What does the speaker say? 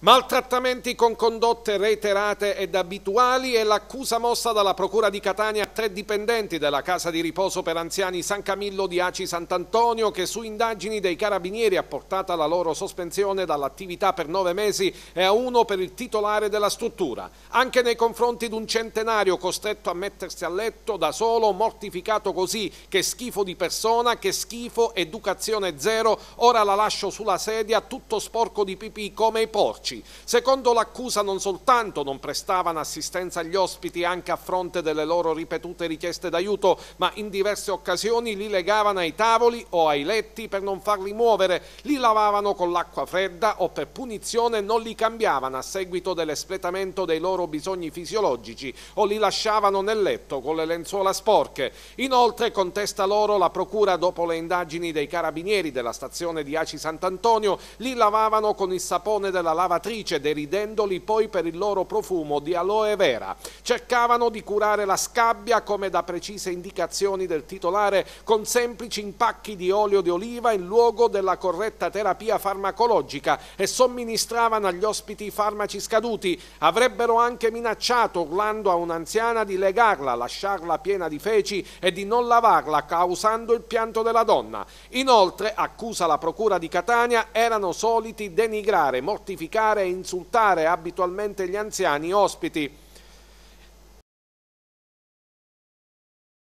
Maltrattamenti con condotte reiterate ed abituali è l'accusa mossa dalla Procura di Catania a tre dipendenti della casa di riposo per anziani San Camillo di Aci Sant'Antonio che su indagini dei carabinieri ha portato la loro sospensione dall'attività per nove mesi e a uno per il titolare della struttura. Anche nei confronti di un centenario costretto a mettersi a letto da solo, mortificato così, che schifo di persona, che schifo, educazione zero, ora la lascio sulla sedia tutto sporco di pipì come i porci veloci. Secondo l'accusa non soltanto non prestavano assistenza agli ospiti anche a fronte delle loro ripetute richieste d'aiuto, ma in diverse occasioni li legavano ai tavoli o ai letti per non farli muovere, li lavavano con l'acqua fredda o per punizione non li cambiavano a seguito dell'espletamento dei loro bisogni fisiologici o li lasciavano nel letto con le lenzuola sporche. Inoltre contesta loro la procura dopo le indagini dei carabinieri della stazione di Aci Sant'Antonio, li lavavano con il sapone della lava lavatrice deridendoli poi per il loro profumo di aloe vera. Cercavano di curare la scabbia come da precise indicazioni del titolare con semplici impacchi di olio di oliva in luogo della corretta terapia farmacologica e somministravano agli ospiti farmaci scaduti. Avrebbero anche minacciato urlando a un'anziana di legarla, lasciarla piena di feci e di non lavarla causando il pianto della donna. Inoltre, accusa la procura di Catania, erano soliti denigrare, mortificare provocare e insultare abitualmente gli anziani ospiti